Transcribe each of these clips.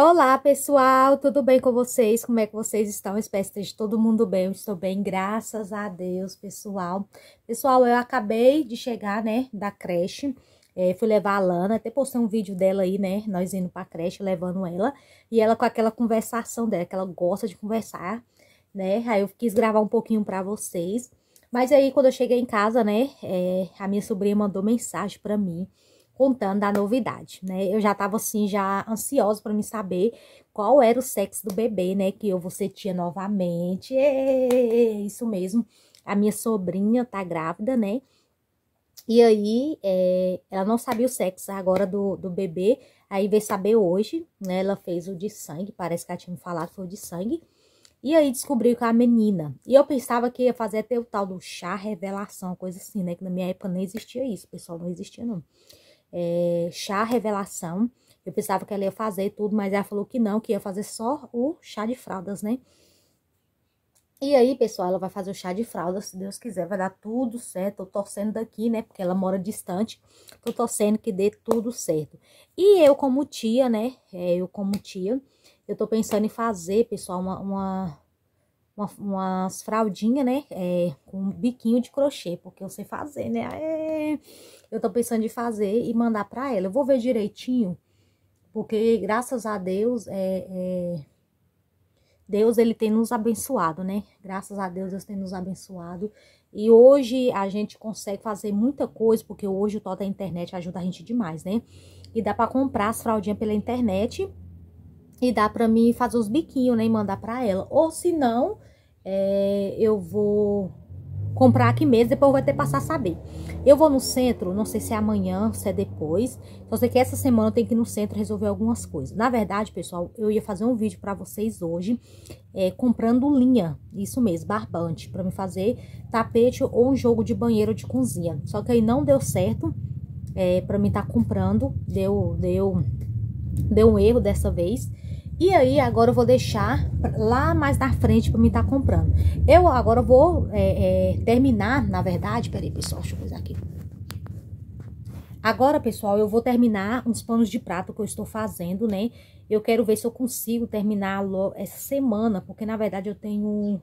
Olá, pessoal, tudo bem com vocês? Como é que vocês estão? espero que esteja todo mundo bem. Eu estou bem, graças a Deus, pessoal. Pessoal, eu acabei de chegar, né, da creche. É, fui levar a Lana, até postei um vídeo dela aí, né? Nós indo pra creche, levando ela. E ela com aquela conversação dela, que ela gosta de conversar, né? Aí eu quis gravar um pouquinho pra vocês. Mas aí, quando eu cheguei em casa, né? É, a minha sobrinha mandou mensagem pra mim contando a novidade, né? Eu já estava assim, já ansiosa para me saber qual era o sexo do bebê, né? Que eu vou tinha novamente. É isso mesmo. A minha sobrinha tá grávida, né? E aí, é, ela não sabia o sexo agora do, do bebê, aí veio saber hoje, né? Ela fez o de sangue, parece que ela tinha me falado, foi o de sangue. E aí descobriu que é a menina. E eu pensava que ia fazer até o tal do chá revelação, coisa assim, né? Que na minha época não existia isso, pessoal, não existia não é, chá revelação. Eu pensava que ela ia fazer tudo, mas ela falou que não, que ia fazer só o chá de fraldas, né? E aí, pessoal, ela vai fazer o chá de fraldas, se Deus quiser, vai dar tudo certo. Tô torcendo daqui, né? Porque ela mora distante. Tô torcendo que dê tudo certo. E eu como tia, né? É, eu como tia, eu tô pensando em fazer, pessoal, uma, uma uma, umas fraldinhas, né? É, com um biquinho de crochê, porque eu sei fazer, né? É, eu tô pensando em fazer e mandar pra ela. Eu vou ver direitinho, porque graças a Deus, é, é, Deus, ele tem nos abençoado, né? Graças a Deus, Deus tem nos abençoado. E hoje a gente consegue fazer muita coisa, porque hoje o total da internet ajuda a gente demais, né? E dá pra comprar as fraldinhas pela internet e dá pra mim fazer os biquinhos, né? E mandar pra ela. Ou se não, é, eu vou comprar aqui mesmo, depois eu vou até passar a saber. Eu vou no centro, não sei se é amanhã, se é depois. Só sei que essa semana eu tenho que ir no centro resolver algumas coisas. Na verdade, pessoal, eu ia fazer um vídeo para vocês hoje, é, comprando linha, isso mesmo, barbante, para me fazer tapete ou um jogo de banheiro de cozinha. Só que aí não deu certo é, para mim estar tá comprando, deu, deu, deu um erro dessa vez. E aí, agora eu vou deixar lá mais na frente para me estar tá comprando. Eu agora vou é, é, terminar, na verdade... Peraí, pessoal, deixa eu fazer aqui. Agora, pessoal, eu vou terminar uns panos de prato que eu estou fazendo, né? Eu quero ver se eu consigo terminar essa semana, porque, na verdade, eu tenho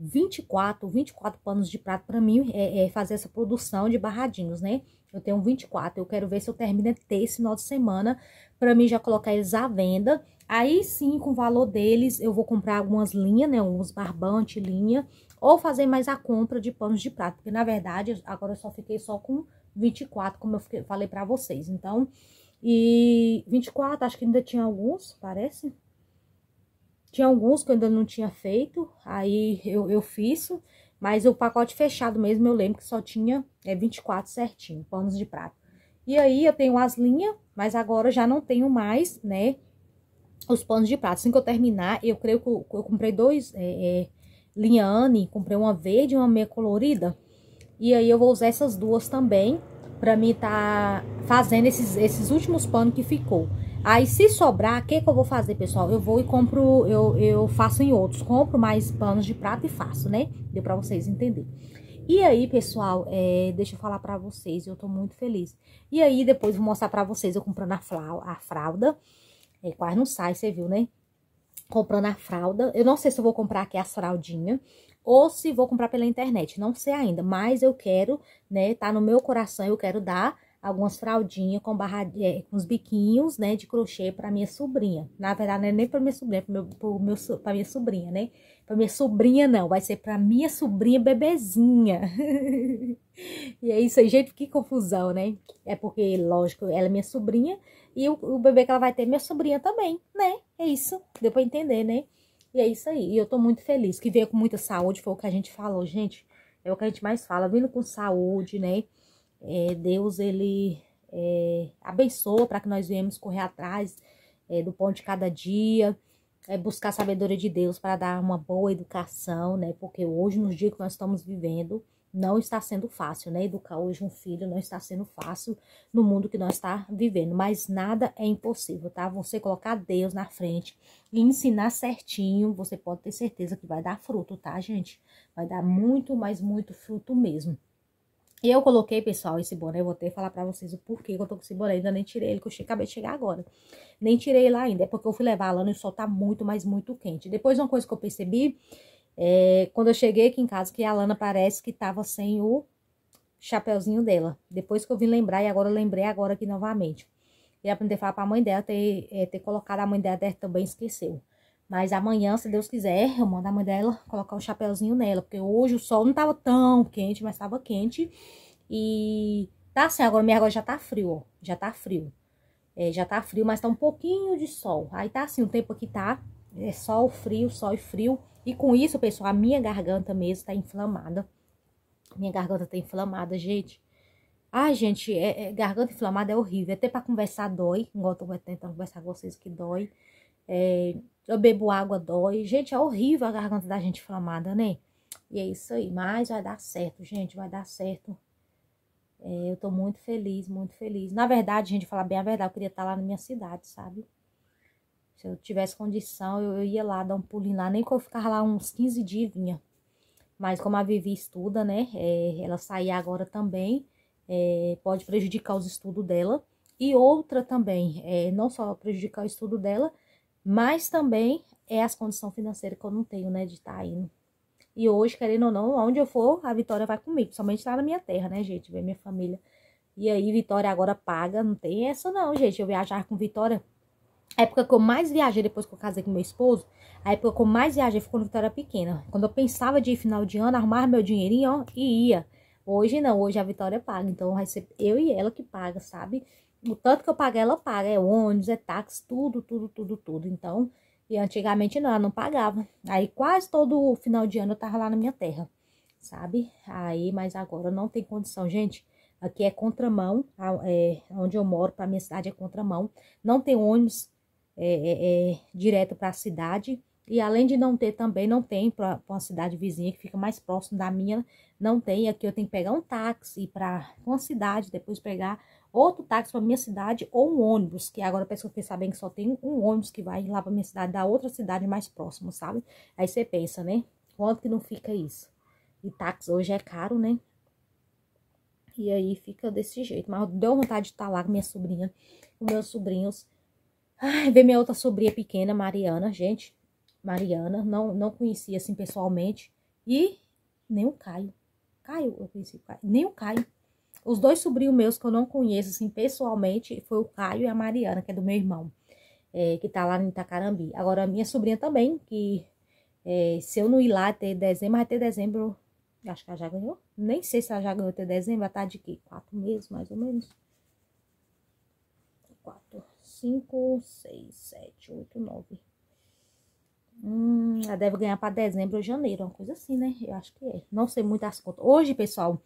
24, 24 panos de prato para mim é, é, fazer essa produção de barradinhos, né? Eu tenho 24, eu quero ver se eu termino até esse final de semana para mim já colocar eles à venda. Aí sim, com o valor deles, eu vou comprar algumas linhas, né? Uns barbante, linha, ou fazer mais a compra de panos de prato, porque na verdade agora eu só fiquei só com 24, como eu fiquei, falei para vocês. Então, e 24, acho que ainda tinha alguns, parece. Tinha alguns que eu ainda não tinha feito, aí eu, eu fiz, mas o pacote fechado mesmo, eu lembro que só tinha é, 24 certinho, panos de prata. E aí eu tenho as linhas, mas agora já não tenho mais, né, os panos de prata. Assim que eu terminar, eu creio que eu, eu comprei dois é, é, linha Anne, comprei uma verde e uma meia colorida. E aí eu vou usar essas duas também, pra mim tá fazendo esses, esses últimos panos que ficou. Aí se sobrar, o que, que eu vou fazer, pessoal? Eu vou e compro, eu, eu faço em outros, compro mais panos de prato e faço, né? Deu pra vocês entenderem. E aí, pessoal, é, deixa eu falar pra vocês, eu tô muito feliz. E aí, depois vou mostrar pra vocês eu comprando a, flau, a fralda. É, quase não sai, você viu, né? Comprando a fralda. Eu não sei se eu vou comprar aqui as fraldinhas ou se vou comprar pela internet, não sei ainda, mas eu quero, né, tá no meu coração, eu quero dar algumas fraldinhas com, barra, é, com os biquinhos, né, de crochê para minha sobrinha. Na verdade, não é nem para minha sobrinha, é para meu, meu, pra minha sobrinha, né? Para minha sobrinha não, vai ser para minha sobrinha bebezinha. e é isso aí, gente, que confusão, né? É porque, lógico, ela é minha sobrinha e o, o bebê que ela vai ter é minha sobrinha também, né? É isso, deu para entender, né? E é isso aí, e eu tô muito feliz, que veio com muita saúde, foi o que a gente falou, gente, é o que a gente mais fala, vindo com saúde, né? é, Deus ele é, abençoa para que nós venhamos correr atrás é, do pão de cada dia, é, buscar a sabedoria de Deus para dar uma boa educação, né? Porque hoje, nos dias que nós estamos vivendo, não está sendo fácil, né? Educar hoje um filho não está sendo fácil no mundo que nós está vivendo, mas nada é impossível, tá? Você colocar Deus na frente e ensinar certinho, você pode ter certeza que vai dar fruto, tá, gente? Vai dar muito, mas muito fruto mesmo. E eu coloquei, pessoal, esse boné, eu vou ter que falar pra vocês o porquê que eu tô com esse boné, ainda nem tirei ele, que eu acabei de chegar agora. Nem tirei lá ainda, é porque eu fui levar a lana e o sol tá muito, mas muito quente. Depois, uma coisa que eu percebi, é, quando eu cheguei aqui em casa, que a lana parece que tava sem o chapéuzinho dela. Depois que eu vim lembrar, e agora eu lembrei agora aqui novamente. E aprendi a falar pra mãe dela, ter, é, ter colocado a mãe dela, dela também esqueceu. Mas amanhã, se Deus quiser, eu mando a mãe dela colocar o um chapéuzinho nela, porque hoje o sol não tava tão quente, mas tava quente. E tá assim, agora minha agora já tá frio, ó, já tá frio. É, já tá frio, mas tá um pouquinho de sol. Aí tá assim, o tempo aqui tá é sol, frio, sol e frio. E com isso, pessoal, a minha garganta mesmo tá inflamada. Minha garganta tá inflamada, gente. Ai, gente, é, é, garganta inflamada é horrível. É até pra conversar dói. Igual eu tô tentando conversar com vocês que dói. É, eu bebo água, dói. Gente, é horrível a garganta da gente inflamada, né? E é isso aí, mas vai dar certo, gente, vai dar certo. É, eu tô muito feliz, muito feliz. Na verdade, gente, falar bem a verdade, eu queria estar tá lá na minha cidade, sabe? Se eu tivesse condição, eu, eu ia lá dar um pulinho lá, nem que eu ficar lá uns 15 dias vinha. Mas como a Vivi estuda, né, é, ela sair agora também, é, pode prejudicar os estudos dela. E outra também, é, não só prejudicar o estudo dela, mas também é as condições financeiras que eu não tenho, né, de estar tá indo. E hoje, querendo ou não, onde eu for, a Vitória vai comigo, somente lá na minha terra, né, gente, ver minha família. E aí, Vitória agora paga, não tem essa não, gente, eu viajar com Vitória. A época que eu mais viajei depois que eu casei com meu esposo, a época que eu mais viajei foi quando Vitória era pequena. Quando eu pensava de ir final de ano, arrumar meu dinheirinho, ó, e ia. Hoje não, hoje a Vitória paga. Então vai ser eu e ela que paga, sabe? o tanto que eu paguei, ela paga. É ônibus, é táxi, tudo, tudo, tudo, tudo. Então, e antigamente não, ela não pagava. Aí quase todo final de ano eu tava lá na minha terra, sabe? Aí, mas agora não tem condição, gente. Aqui é contramão, é, onde eu moro, pra minha cidade é contramão. Não tem ônibus é, é, é direto para a cidade. E além de não ter também, não tem para uma cidade vizinha que fica mais próximo da minha, não tem. Aqui eu tenho que pegar um táxi para uma cidade, depois pegar outro táxi para minha cidade ou um ônibus, que agora pessoa fica sabendo que só tem um ônibus que vai lá para minha cidade, da outra cidade mais próxima, sabe? Aí você pensa, né? Quanto que não fica isso? E táxi hoje é caro, né? E aí fica desse jeito. Mas deu vontade de estar tá lá com minha sobrinha, com meus sobrinhos. Ai, ver minha outra sobrinha pequena, Mariana, gente. Mariana, não, não conhecia assim pessoalmente. E nem o Caio. Caio, eu conheci o Caio. Nem o Caio. Os dois sobrinhos meus que eu não conheço, assim, pessoalmente, foi o Caio e a Mariana, que é do meu irmão, é, que tá lá em Itacarambi. Agora, a minha sobrinha também, que é, se eu não ir lá ter dezembro, vai ter dezembro, acho que ela já ganhou. Nem sei se ela já ganhou até dezembro, ela tá de quê? Quatro meses, mais ou menos. Quatro, cinco, seis, sete, oito, nove. Hum, ela deve ganhar para dezembro ou janeiro, uma coisa assim, né? Eu acho que é. Não sei muitas contas. Hoje, pessoal,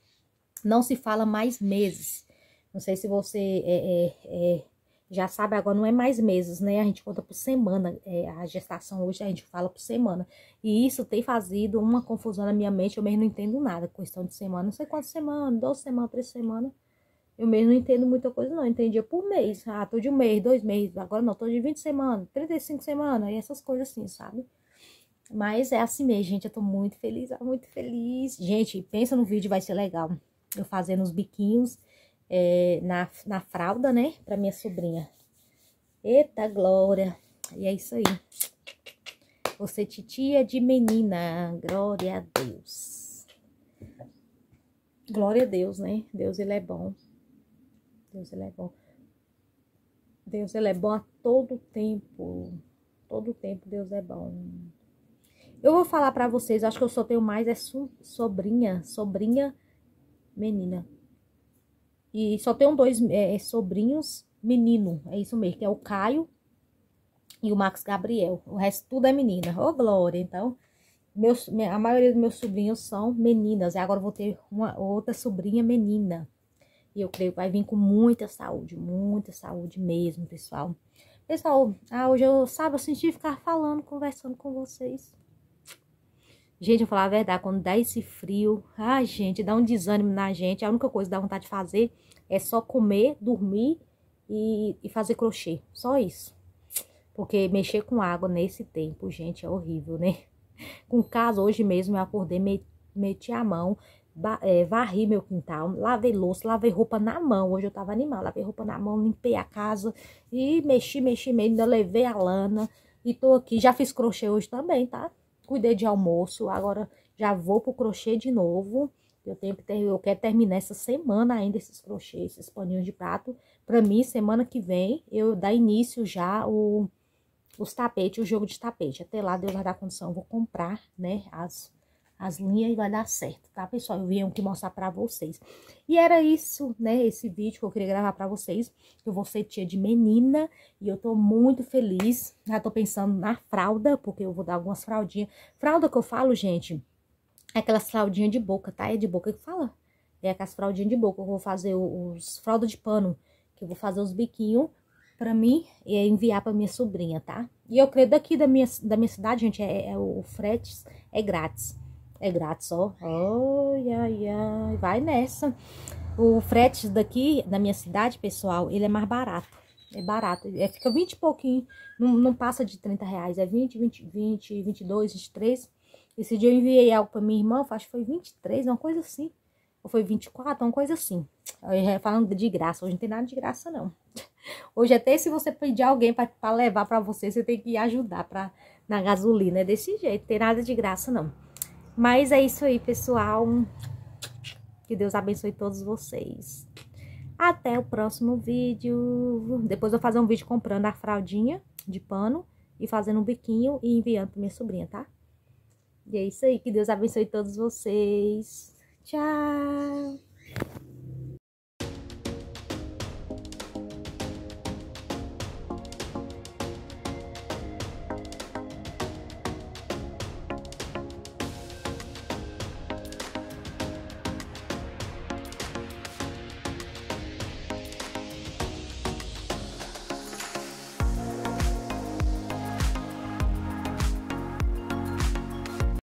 não se fala mais meses. Não sei se você é, é, é, já sabe, agora não é mais meses, né? A gente conta por semana. É, a gestação hoje a gente fala por semana. E isso tem fazido uma confusão na minha mente. Eu mesmo não entendo nada. Questão de semana, não sei quantas semanas, duas semanas, três semanas. Eu mesmo não entendo muita coisa, não. Eu entendia é por mês. Ah, tô de um mês, dois meses. Agora não, tô de 20 semanas, 35 semanas. E essas coisas assim, sabe? Mas é assim mesmo, gente. Eu tô muito feliz, muito feliz. Gente, pensa no vídeo, vai ser legal eu fazendo os biquinhos é, na, na fralda, né? Pra minha sobrinha. Eita glória! E é isso aí. Você titia de menina, glória a Deus. Glória a Deus, né? Deus, ele é bom. Deus, ele é bom. Deus, ele é bom a todo tempo. Todo tempo Deus é bom. Eu vou falar para vocês, acho que eu só tenho mais é sobrinha, sobrinha menina. E só tenho dois é, sobrinhos menino, é isso mesmo, que é o Caio e o Max Gabriel. O resto tudo é menina. Ô, oh, Glória, então. Meus, a maioria dos meus sobrinhos são meninas. E agora vou ter uma outra sobrinha menina. E eu creio que vai vir com muita saúde, muita saúde mesmo, pessoal. Pessoal, ah, hoje eu, sabe, eu senti ficar falando, conversando com vocês. Gente, eu falar a verdade, quando dá esse frio, ai, gente, dá um desânimo na gente. A única coisa que dá vontade de fazer é só comer, dormir e, e fazer crochê. Só isso. Porque mexer com água nesse tempo, gente, é horrível, né? Com caso, hoje mesmo eu acordei, meti a mão, é, varri meu quintal, lavei louça, lavei roupa na mão. Hoje eu tava animal, lavei roupa na mão, limpei a casa e mexi, mexi, mexi, ainda levei a lana. E tô aqui, já fiz crochê hoje também, tá? cuidei de almoço, agora já vou pro crochê de novo. Eu, tenho, eu quero terminar essa semana ainda esses crochês, esses paninhos de prato. Pra mim, semana que vem, eu dar início já o, os tapetes, o jogo de tapete. Até lá, Deus vai dar condição, eu vou comprar, né, as as linhas e vai dar certo, tá, pessoal? Eu vim aqui mostrar pra vocês. E era isso, né, esse vídeo que eu queria gravar pra vocês. Eu vou ser tia de menina e eu tô muito feliz. Já tô pensando na fralda, porque eu vou dar algumas fraldinhas. Fralda que eu falo, gente, é aquelas fraldinhas de boca, tá? É de boca que fala. É aquelas fraldinhas de boca. Eu vou fazer os fralda de pano, que eu vou fazer os biquinhos para mim e enviar para minha sobrinha, tá? E eu creio daqui da minha, da minha cidade, gente, é, é o frete é grátis. É grátis, ó. Ai, ai, ai. Vai nessa. O frete daqui, da minha cidade, pessoal, ele é mais barato. É barato. É, fica 20 e pouquinho. Não, não passa de 30 reais. É 20, 20, 20, 22, 23. Esse dia eu enviei algo pra minha irmã. Acho que foi 23, uma coisa assim. Ou foi 24, uma coisa assim. É, falando de graça. Hoje não tem nada de graça, não. Hoje até se você pedir alguém para levar para você, você tem que ajudar pra, na gasolina. É desse jeito. Não tem nada de graça, não. Mas é isso aí, pessoal. Que Deus abençoe todos vocês. Até o próximo vídeo. Depois eu vou fazer um vídeo comprando a fraldinha de pano e fazendo um biquinho e enviando para minha sobrinha, tá? E é isso aí. Que Deus abençoe todos vocês. Tchau!